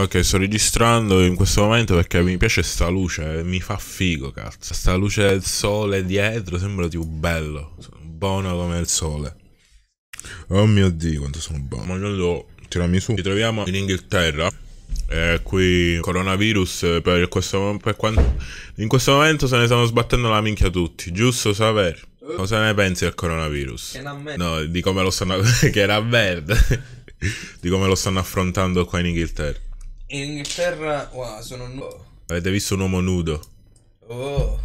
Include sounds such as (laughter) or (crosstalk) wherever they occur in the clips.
Ok, sto registrando in questo momento perché mi piace sta luce, mi fa figo, cazzo. Sta luce del sole dietro sembra tipo bello, sono buono come il sole. Oh mio dio, quanto sono buono. Mangiando, tirami su. Ci troviamo in Inghilterra. E qui coronavirus per questo, per quanto, in questo momento se ne stanno sbattendo la minchia tutti, giusto saper? Cosa ne pensi del coronavirus? Che è una merda. No, di come lo stanno... (laughs) che era verde. (laughs) di come lo stanno affrontando qua in Inghilterra. In Inghilterra, wow, sono nudo. Avete visto un uomo nudo? Oh.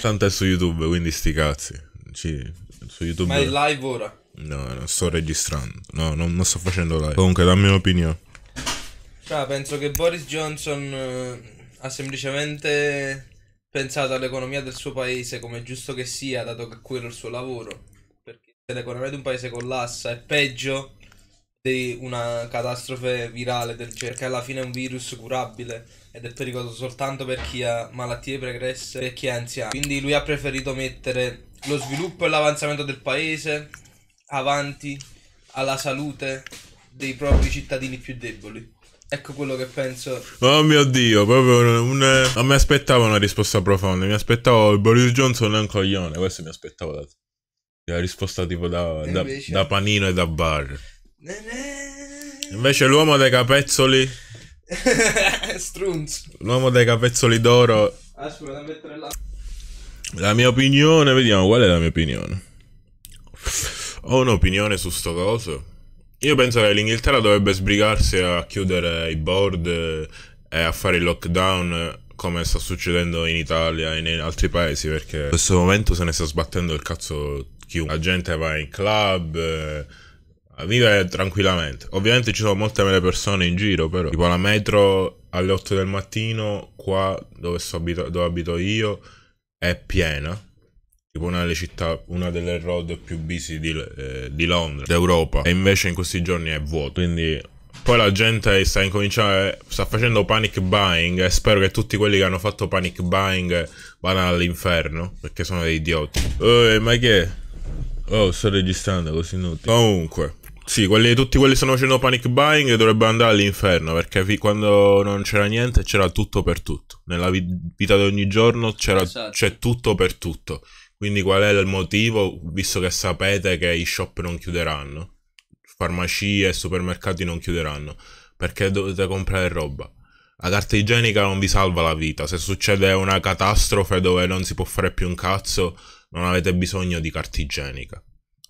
Tanto è su YouTube, quindi sti cazzi. Ci... Su YouTube... Ma è live ora? No, non sto registrando. No, non, non sto facendo live. Comunque, dammi un'opinione. Cioè, penso che Boris Johnson eh, ha semplicemente pensato all'economia del suo paese come giusto che sia, dato che quello è il suo lavoro. Perché se l'economia di un paese collassa è peggio di una catastrofe virale del genere, che alla fine è un virus curabile ed è pericoloso soltanto per chi ha malattie pregresse e chi è anziano. Quindi lui ha preferito mettere lo sviluppo e l'avanzamento del paese avanti alla salute dei propri cittadini più deboli. Ecco quello che penso. Oh mio dio, proprio un, un, non mi aspettavo una risposta profonda. Mi aspettavo il Boris Johnson è un coglione. Questo mi aspettavo da, la risposta tipo da, da, da panino e da bar. Invece l'uomo dei capezzoli... (laughs) Strunz. L'uomo dei capezzoli d'oro... Aspetta, mettere la... La mia opinione, vediamo qual è la mia opinione. Ho un'opinione su sto coso. Io penso che l'Inghilterra dovrebbe sbrigarsi a chiudere i board e a fare il lockdown come sta succedendo in Italia e in altri paesi perché in questo momento se ne sta sbattendo il cazzo chiunque. La gente va in club. Eh, vive tranquillamente. Ovviamente ci sono molte meno persone in giro, però. Tipo la metro alle 8 del mattino, qua dove, abito, dove abito io, è piena. Tipo una delle città, una delle road più busy di, eh, di Londra, d'Europa. E invece in questi giorni è vuoto. Quindi poi la gente sta incominciando, eh, sta facendo panic buying e spero che tutti quelli che hanno fatto panic buying vadano all'inferno perché sono dei idioti. Oh, ma che? Oh, sto registrando così inutile. Comunque, sì, quelli, tutti quelli che stanno facendo panic buying dovrebbero andare all'inferno perché vi, quando non c'era niente c'era tutto per tutto. Nella vita di ogni giorno esatto. c'è tutto per tutto. Quindi qual è il motivo, visto che sapete che i shop non chiuderanno, farmacie e supermercati non chiuderanno, perché dovete comprare roba? La carta igienica non vi salva la vita, se succede una catastrofe dove non si può fare più un cazzo, non avete bisogno di carta igienica.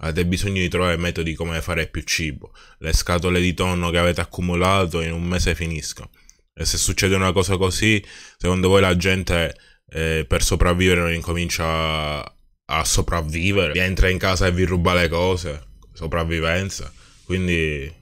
Avete bisogno di trovare metodi come fare più cibo. Le scatole di tonno che avete accumulato in un mese finiscono. E se succede una cosa così, secondo voi la gente eh, per sopravvivere non incomincia a, a sopravvivere? Vi entra in casa e vi ruba le cose? Sopravvivenza? Quindi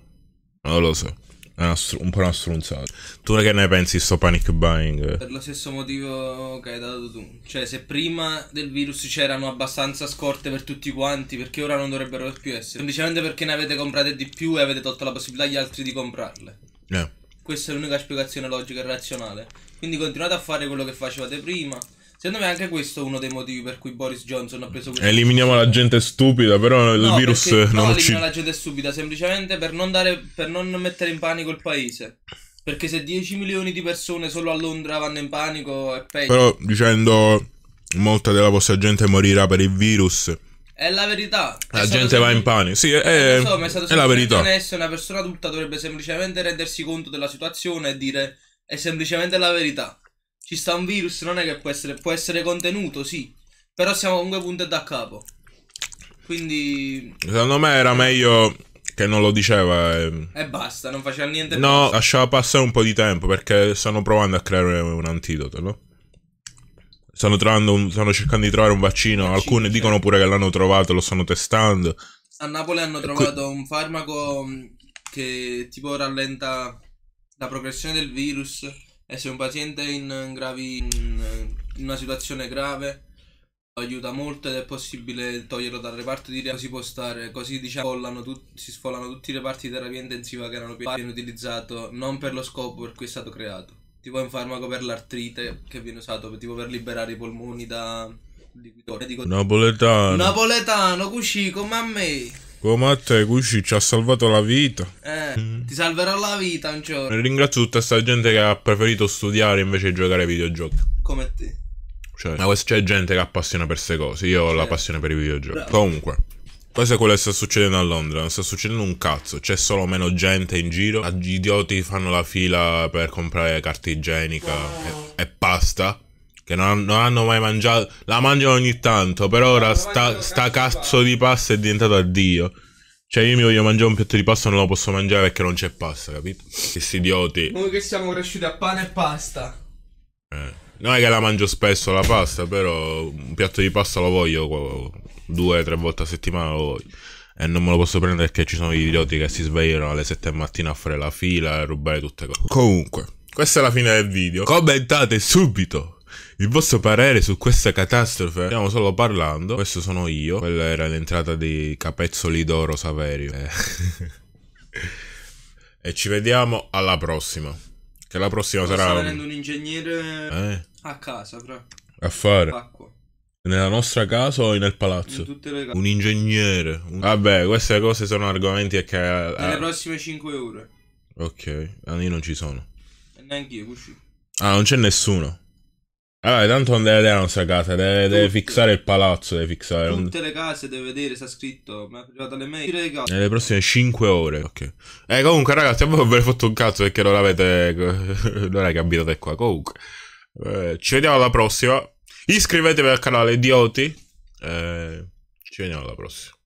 non lo so. Una un po' una stronzata. Tu che ne pensi di sto panic buying? Per lo stesso motivo che hai dato tu. Cioè, se prima del virus c'erano abbastanza scorte per tutti quanti, perché ora non dovrebbero più essere? Semplicemente perché ne avete comprate di più e avete tolto la possibilità agli altri di comprarle. Eh. Questa è l'unica spiegazione logica e razionale. Quindi continuate a fare quello che facevate prima Secondo me anche questo è uno dei motivi per cui Boris Johnson ha preso questo. Eliminiamo la gente stupida, però il no, virus perché, non no, uccide. No, la gente stupida, semplicemente per non, dare, per non mettere in panico il paese. Perché se 10 milioni di persone solo a Londra vanno in panico è peggio. Però dicendo molta della vostra gente morirà per il virus. È la verità. La è gente va in panico. Sì, è, eh, è, so, è, è la verità. Onesto, una persona adulta dovrebbe semplicemente rendersi conto della situazione e dire è semplicemente la verità. Ci sta un virus, non è che può essere, può essere contenuto, sì. Però siamo comunque punte da capo. Quindi... Secondo me era meglio che non lo diceva. E, eh. e basta, non faceva niente. No, più. lasciava passare un po' di tempo perché stanno provando a creare un antidoto, no? Stanno, un, stanno cercando di trovare un vaccino. vaccino Alcuni certo. dicono pure che l'hanno trovato, lo stanno testando. A Napoli hanno trovato que... un farmaco che tipo rallenta la progressione del virus e se un paziente in, gravi, in una situazione grave aiuta molto ed è possibile toglierlo dal reparto di reparto si può stare così diciamo tut, si sfollano tutti i reparti di terapia intensiva che erano viene utilizzato non per lo scopo per cui è stato creato tipo un farmaco per l'artrite che viene usato tipo per liberare i polmoni da liquidore napoletano napoletano cusci come a me come a te, Gucci ci ha salvato la vita. Eh, ti salverò la vita un giorno. Ringrazio tutta questa gente che ha preferito studiare invece di giocare ai videogiochi. Come te. Cioè, ma c'è gente che ha passione per queste cose. Io ho la certo. passione per i videogiochi. Bravo. Comunque. Questo è quello che sta succedendo a Londra, non sta succedendo un cazzo, c'è solo meno gente in giro, gli idioti fanno la fila per comprare carta igienica wow. e, e pasta, che non, non, hanno mai mangiato, la mangiano ogni tanto, però ora sta, sta cazzo di pasta è diventata addio. Cioè io mi voglio mangiare un piatto di pasta, non lo posso mangiare perché non c'è pasta, capito? Che idioti. Noi che siamo cresciuti a pane e pasta. Eh. Non è che la mangio spesso la pasta, però un piatto di pasta lo voglio due o tre volte a settimana lo voglio. E non me lo posso prendere perché ci sono gli idioti che si svegliano alle 7 del mattino a fare la fila e rubare tutte cose. Comunque, questa è la fine del video. Commentate subito il vostro parere su questa catastrofe? Stiamo solo parlando. Questo sono io. Quella era l'entrata di Capezzoli d'Oro Saverio. Eh. (laughs) e ci vediamo alla prossima. Che la prossima Sto sarà... Sta venendo un ingegnere eh? a casa, fra. A fare. Acqua. Nella nostra casa o nel palazzo? In tutte le case. Un ingegnere. Un... Vabbè, queste cose sono argomenti che... Nelle prossime 5 ore. Ok, a io non ci sono. E neanche io, uscì. Ah, non c'è nessuno. Allora, tanto non deve vedere la nostra casa, deve, deve fissare il palazzo, deve fixare... Tutte le case deve vedere, sta scritto, mi ha arrivata le mail. Nelle prossime 5 ore, ok. Eh, comunque ragazzi, a voi non ve ne fatto un cazzo perché non l'avete... (laughs) non è che abitate qua, comunque. Eh, ci vediamo alla prossima. Iscrivetevi al canale Idioti. Eh, ci vediamo alla prossima.